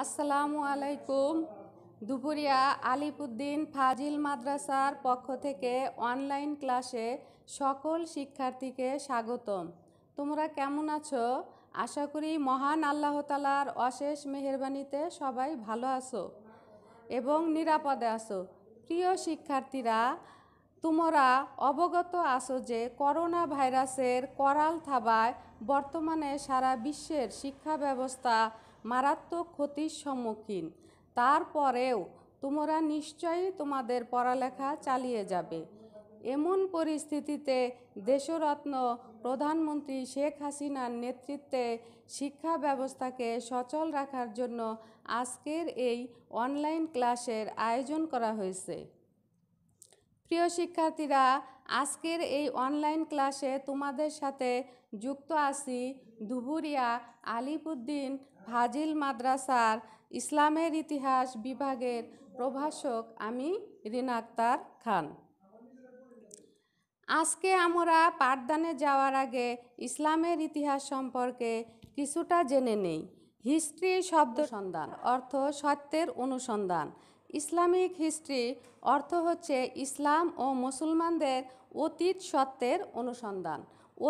আসসালামু আলাইকুম দুপুরিয়া আলিপুদ্দিন ফাজিল মাদ্রাসার পক্ষ থেকে অনলাইন ক্লাসে সকল শিক্ষার্থীকে স্বাগতম তোমরা কেমন আছো আশা করি মহান আল্লাহ তালার অশেষ মেহরবানিতে সবাই ভালো আছো এবং নিরাপদে আছো প্রিয় শিক্ষার্থীরা তোমরা অবগত আছো যে করোনা ভাইরাসের করাল থাবায় বর্তমানে সারা বিশ্বের শিক্ষা ব্যবস্থা মারাত্মক ক্ষতির সম্মুখীন তারপরেও তোমরা নিশ্চয়ই তোমাদের পড়ালেখা চালিয়ে যাবে এমন পরিস্থিতিতে দেশরত্ন প্রধানমন্ত্রী শেখ হাসিনার নেতৃত্বে শিক্ষা ব্যবস্থাকে সচল রাখার জন্য আজকের এই অনলাইন ক্লাসের আয়োজন করা হয়েছে প্রিয় শিক্ষার্থীরা আজকের এই অনলাইন ক্লাসে তোমাদের সাথে যুক্ত আছি ধুবুরিয়া আলিপুদ্দিন ফাজিল মাদ্রাসার ইসলামের ইতিহাস বিভাগের প্রভাষক আমি রিনাক্তার খান আজকে আমরা পাঠদানে যাওয়ার আগে ইসলামের ইতিহাস সম্পর্কে কিছুটা জেনে নেই হিস্ট্রি শব্দ সন্ধান অর্থ সত্যের অনুসন্ধান ইসলামিক হিস্ট্রি অর্থ হচ্ছে ইসলাম ও মুসলমানদের অতীত সত্যের অনুসন্ধান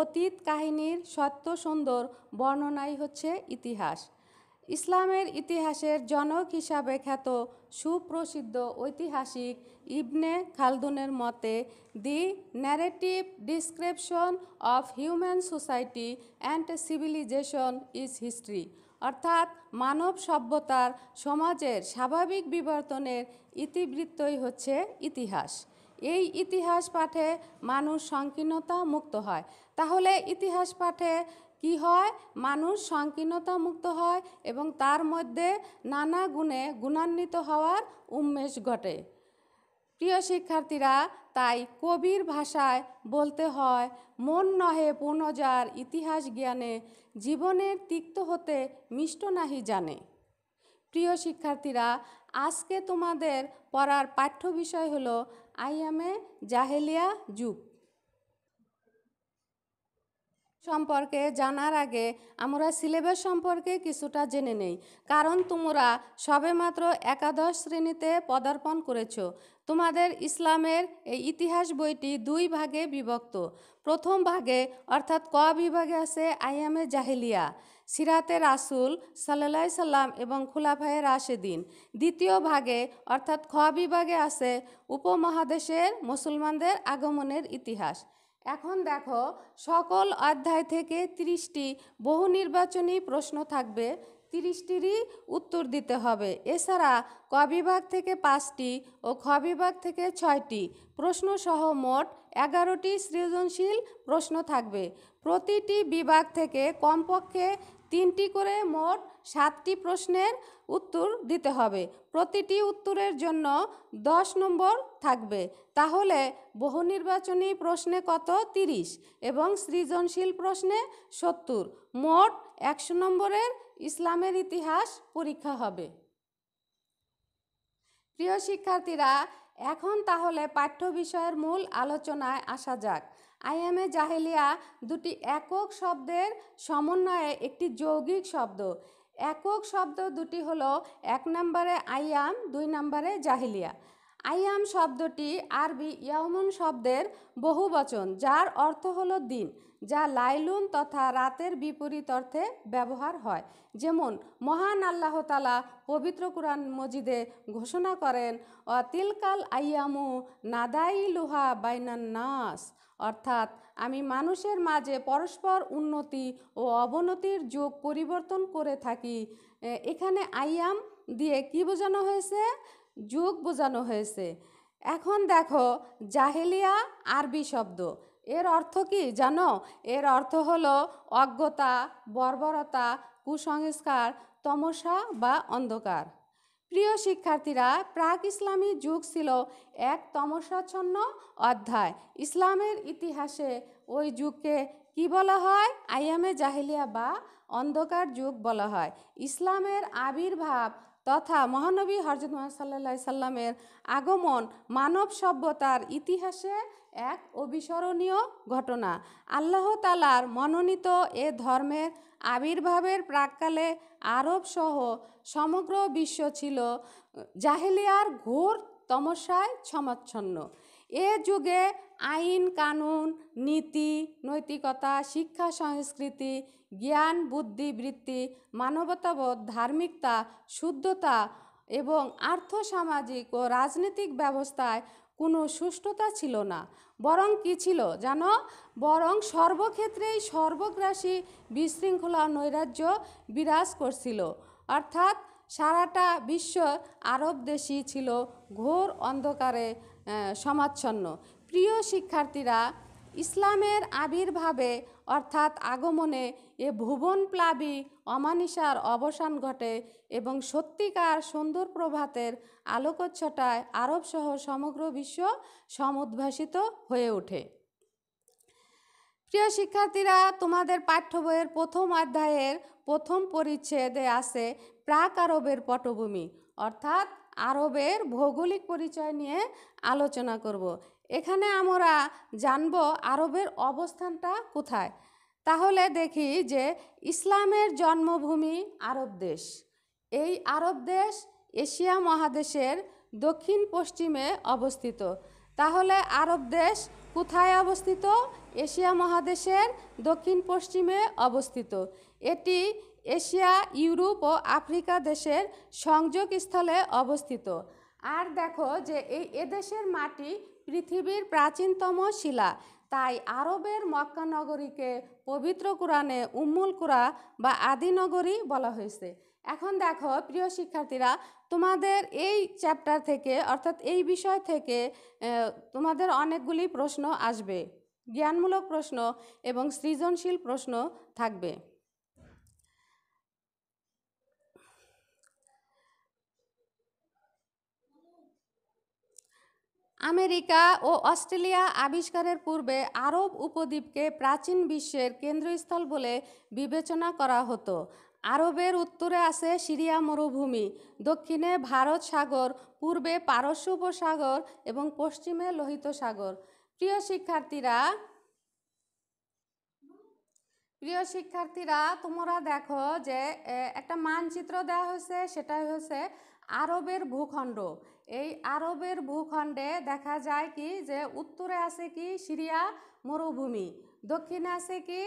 অতীত কাহিনীর সত্য সুন্দর বর্ণনাই হচ্ছে ইতিহাস ইসলামের ইতিহাসের জনক হিসাবে খ্যাত সুপ্রসিদ্ধ ঐতিহাসিক ইবনে খালদুনের মতে the narrative description of human society and civilization is history অর্থাৎ মানব সভ্যতার সমাজের স্বাভাবিক বিবর্তনের ইতিবৃত্তই হচ্ছে ইতিহাস এই ইতিহাস পাঠে মানুষ সংকীর্ণতা মুক্ত হয় তাহলে ইতিহাস পাঠে কি হয় মানুষ সংকীর্ণতা মুক্ত হয় এবং তার মধ্যে নানা গুণে গুণান্বিত হওয়ার উন্মেষ ঘটে প্রিয় শিক্ষার্থীরা তাই কবির ভাষায় বলতে হয় মন নহে পুনজার ইতিহাস জ্ঞানে জীবনের তিক্ত হতে মিষ্ট নাহি জানে প্রিয় শিক্ষার্থীরা আজকে তোমাদের পড়ার পাঠ্য বিষয় হলো আইয়ামে জাহেলিয়া যুগ সম্পর্কে জানার আগে আমরা সিলেবাস সম্পর্কে কিছুটা জেনে নেই কারণ তোমরা সবেমাত্র একাদশ শ্রেণীতে পদার্পণ করেছ তোমাদের ইসলামের এই ইতিহাস বইটি দুই ভাগে বিভক্ত প্রথম ভাগে অর্থাৎ ক বিভাগে আছে আইয়ামে জাহেলিয়া সিরাতে রাসুল সাল্লাই সাল্লাম এবং খুলাফায়ে রাশেদিন দ্বিতীয় ভাগে অর্থাৎ খ বিভাগে আছে উপমহাদেশের মুসলমানদের আগমনের ইতিহাস এখন দেখো সকল অধ্যায় থেকে তিরিশটি বহু নির্বাচনী প্রশ্ন থাকবে তিরিশটিরই উত্তর দিতে হবে এছাড়া ক বিভাগ থেকে পাঁচটি ও খ বিভাগ থেকে ছয়টি প্রশ্নসহ মোট এগারোটি সৃজনশীল প্রশ্ন থাকবে প্রতিটি বিভাগ থেকে কমপক্ষে তিনটি করে মোট সাতটি প্রশ্নের উত্তর দিতে হবে প্রতিটি উত্তরের জন্য দশ নম্বর থাকবে তাহলে বহু নির্বাচনী প্রশ্নে কত তিরিশ এবং সৃজনশীল প্রশ্নে সত্তর মোট একশো নম্বরের ইসলামের ইতিহাস পরীক্ষা হবে প্রিয় শিক্ষার্থীরা এখন তাহলে পাঠ্য বিষয়ের মূল আলোচনায় আসা যাক আইএমএ জাহেলিয়া দুটি একক শব্দের সমন্বয়ে একটি যৌগিক শব্দ একক শব্দ দুটি হল এক নম্বরে আইয়াম দুই নম্বরে জাহিলিয়া আইয়াম শব্দটি আরবি ইয়ামুন শব্দের বহুবচন যার অর্থ হল দিন যা লাইলুন তথা রাতের বিপরীত অর্থে ব্যবহার হয় যেমন মহান আল্লাহ তালা পবিত্র কুরআন মজিদে ঘোষণা করেন অতিলকাল আইয়ামু নাদাই লুহা বাইনান্নাস নাস অর্থাৎ আমি মানুষের মাঝে পরস্পর উন্নতি ও অবনতির যোগ পরিবর্তন করে থাকি এখানে আইয়াম দিয়ে কি বোঝানো হয়েছে যোগ বোঝানো হয়েছে এখন দেখো জাহেলিয়া আরবি শব্দ এর অর্থ কি জানো এর অর্থ হলো অজ্ঞতা বর্বরতা কুসংস্কার তমসা বা অন্ধকার প্রিয় শিক্ষার্থীরা প্রাক ইসলামী যুগ ছিল এক তমসাচ্ছন্ন অধ্যায় ইসলামের ইতিহাসে ওই যুগকে কি বলা হয় আইয়ামে জাহিলিয়া বা অন্ধকার যুগ বলা হয় ইসলামের আবির্ভাব তথা মহানবী হরজত মহাসাল্লা সাল্লামের আগমন মানব সভ্যতার ইতিহাসে এক অবিস্মরণীয় ঘটনা আল্লাহ তালার মনোনীত এ ধর্মের আবির্ভাবের প্রাককালে আরবসহ সমগ্র বিশ্ব ছিল জাহেলিয়ার ঘোর তমসায় সমাচ্ছন্ন এ যুগে আইন কানুন নীতি নৈতিকতা শিক্ষা সংস্কৃতি জ্ঞান বুদ্ধি বৃত্তি মানবতাবোধ ধার্মিকতা শুদ্ধতা এবং আর্থসামাজিক ও রাজনৈতিক ব্যবস্থায় কোনো সুষ্ঠুতা ছিল না বরং কি ছিল জানো বরং সর্বক্ষেত্রেই সর্বগ্রাসী বিশৃঙ্খলা নৈরাজ্য বিরাজ করছিল অর্থাৎ সারাটা বিশ্ব আরব দেশই ছিল ঘোর অন্ধকারে সমাচ্ছন্ন প্রিয় শিক্ষার্থীরা ইসলামের আবির্ভাবে অর্থাৎ আগমনে এ ভুবন প্লাবী অমানিসার অবসান ঘটে এবং সত্যিকার সুন্দর প্রভাতের আলোকচ্ছটায় আরবসহ সমগ্র বিশ্ব সমুদ্ভাসিত হয়ে ওঠে প্রিয় শিক্ষার্থীরা তোমাদের পাঠ্য বইয়ের প্রথম অধ্যায়ের প্রথম পরিচ্ছেদে আছে প্রাক আরবের পটভূমি অর্থাৎ আরবের ভৌগোলিক পরিচয় নিয়ে আলোচনা করব এখানে আমরা জানব আরবের অবস্থানটা কোথায় তাহলে দেখি যে ইসলামের জন্মভূমি আরব দেশ এই আরব দেশ এশিয়া মহাদেশের দক্ষিণ পশ্চিমে অবস্থিত তাহলে আরব দেশ কোথায় অবস্থিত এশিয়া মহাদেশের দক্ষিণ পশ্চিমে অবস্থিত এটি এশিয়া ইউরোপ ও আফ্রিকা দেশের সংযোগস্থলে অবস্থিত আর দেখো যে এই এদেশের মাটি পৃথিবীর প্রাচীনতম শিলা তাই আরবের মক্কা নগরীকে পবিত্র কোরআনে উম্মুল কুরা বা আদি নগরী বলা হয়েছে এখন দেখো প্রিয় শিক্ষার্থীরা তোমাদের এই চ্যাপ্টার থেকে অর্থাৎ এই বিষয় থেকে তোমাদের অনেকগুলি প্রশ্ন আসবে জ্ঞানমূলক প্রশ্ন এবং সৃজনশীল প্রশ্ন থাকবে আমেরিকা ও অস্ট্রেলিয়া আবিষ্কারের পূর্বে আরব উপদ্বীপকে প্রাচীন বিশ্বের কেন্দ্রস্থল বলে বিবেচনা করা হতো আরবের উত্তরে আছে সিরিয়া মরুভূমি দক্ষিণে ভারত সাগর পূর্বে পারস্য উপসাগর এবং পশ্চিমে লোহিত সাগর প্রিয় শিক্ষার্থীরা প্রিয় শিক্ষার্থীরা তোমরা দেখো যে একটা মানচিত্র দেওয়া হয়েছে সেটাই হচ্ছে আরবের ভূখণ্ড এই আরবের ভূখণ্ডে দেখা যায় কি যে উত্তরে আছে কি সিরিয়া মরুভূমি দক্ষিণে আছে কি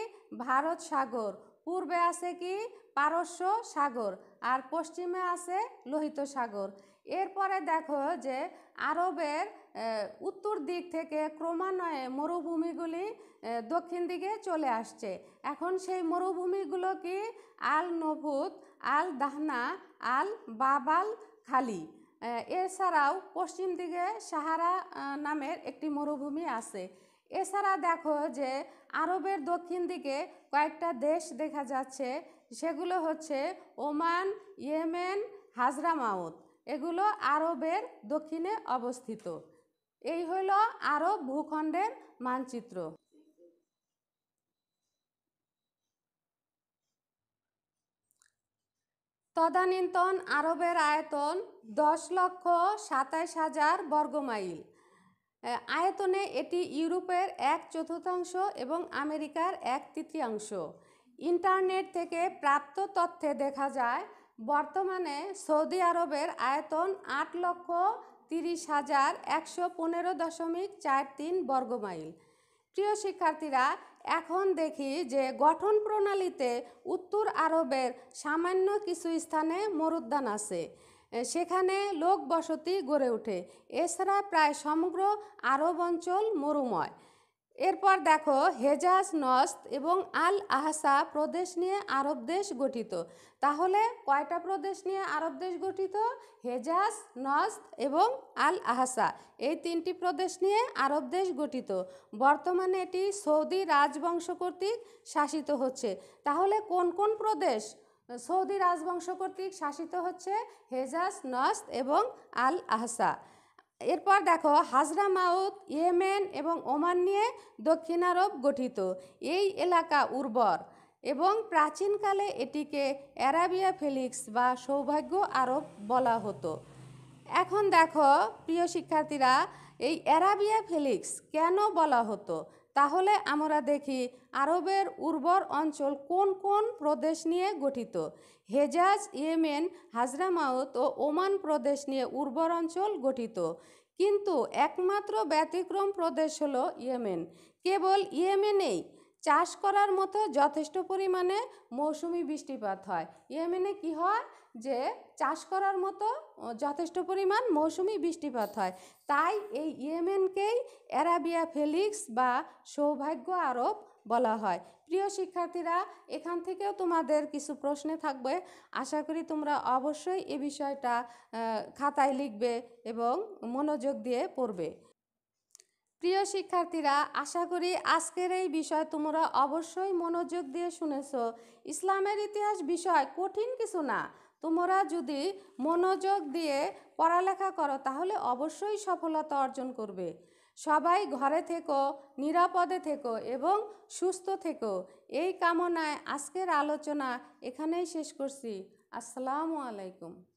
ভারত সাগর পূর্বে আছে কি পারস্য সাগর আর পশ্চিমে আছে লোহিত সাগর এরপরে দেখো যে আরবের উত্তর দিক থেকে ক্রমান্বয়ে মরুভূমিগুলি দক্ষিণ দিকে চলে আসছে এখন সেই মরুভূমিগুলো কি আল নভুত আল দাহনা আল বাবাল খালি এছাড়াও পশ্চিম দিকে সাহারা নামের একটি মরুভূমি আছে এছাড়া দেখো যে আরবের দক্ষিণ দিকে কয়েকটা দেশ দেখা যাচ্ছে সেগুলো হচ্ছে ওমান ইয়েমেন হাজরামাউত এগুলো আরবের দক্ষিণে অবস্থিত এই হল আরব ভূখণ্ডের মানচিত্র তদানীন্তন আরবের আয়তন দশ লক্ষ সাতাশ হাজার বর্গমাইল আয়তনে এটি ইউরোপের এক চতুর্থাংশ এবং আমেরিকার এক তৃতীয়াংশ ইন্টারনেট থেকে প্রাপ্ত তথ্যে দেখা যায় বর্তমানে সৌদি আরবের আয়তন আট লক্ষ তিরিশ হাজার একশো পনেরো দশমিক চার তিন বর্গমাইল প্রিয় শিক্ষার্থীরা এখন দেখি যে গঠন প্রণালীতে উত্তর আরবের সামান্য কিছু স্থানে মরুদ্যান আছে সেখানে লোক বসতি গড়ে ওঠে এছাড়া প্রায় সমগ্র আরব অঞ্চল মরুময় এরপর দেখো হেজাজ নস্ত এবং আল আহসা প্রদেশ নিয়ে আরব দেশ গঠিত তাহলে কয়টা প্রদেশ নিয়ে আরব দেশ গঠিত হেজাজ নস্ত এবং আল আহসা এই তিনটি প্রদেশ নিয়ে আরব দেশ গঠিত বর্তমানে এটি সৌদি রাজবংশ কর্তৃক শাসিত হচ্ছে তাহলে কোন কোন প্রদেশ সৌদি রাজবংশ কর্তৃক শাসিত হচ্ছে হেজাজ নস এবং আল আহসা এরপর দেখো হাজরা মাউত ইয়েমেন এবং ওমান নিয়ে দক্ষিণ আরব গঠিত এই এলাকা উর্বর এবং প্রাচীনকালে এটিকে অ্যারাবিয়া ফেলিক্স বা সৌভাগ্য আরব বলা হতো এখন দেখো প্রিয় শিক্ষার্থীরা এই অ্যারাবিয়া ফেলিক্স কেন বলা হতো তাহলে আমরা দেখি আরবের উর্বর অঞ্চল কোন কোন প্রদেশ নিয়ে গঠিত হেজাজ ইয়েমেন হাজরামাউত ও ওমান প্রদেশ নিয়ে উর্বর অঞ্চল গঠিত কিন্তু একমাত্র ব্যতিক্রম প্রদেশ হলো ইয়েমেন কেবল ইয়েমেনেই চাষ করার মতো যথেষ্ট পরিমাণে মৌসুমি বৃষ্টিপাত হয় ইয়েমেনে কি হয় যে চাষ করার মতো যথেষ্ট পরিমাণ মৌসুমি বৃষ্টিপাত হয় তাই এই ইয়েমেনকেই অ্যারাবিয়া ফেলিক্স বা সৌভাগ্য আরব বলা হয় প্রিয় শিক্ষার্থীরা এখান থেকেও তোমাদের কিছু প্রশ্নে থাকবে আশা করি তোমরা অবশ্যই এ বিষয়টা খাতায় লিখবে এবং মনোযোগ দিয়ে পড়বে প্রিয় শিক্ষার্থীরা আশা করি আজকের এই বিষয় তোমরা অবশ্যই মনোযোগ দিয়ে শুনেছ ইসলামের ইতিহাস বিষয় কঠিন কিছু না তোমরা যদি মনোযোগ দিয়ে পড়ালেখা করো তাহলে অবশ্যই সফলতা অর্জন করবে সবাই ঘরে থেকো নিরাপদে থেকো এবং সুস্থ থেকো এই কামনায় আজকের আলোচনা এখানেই শেষ করছি আসসালামু আলাইকুম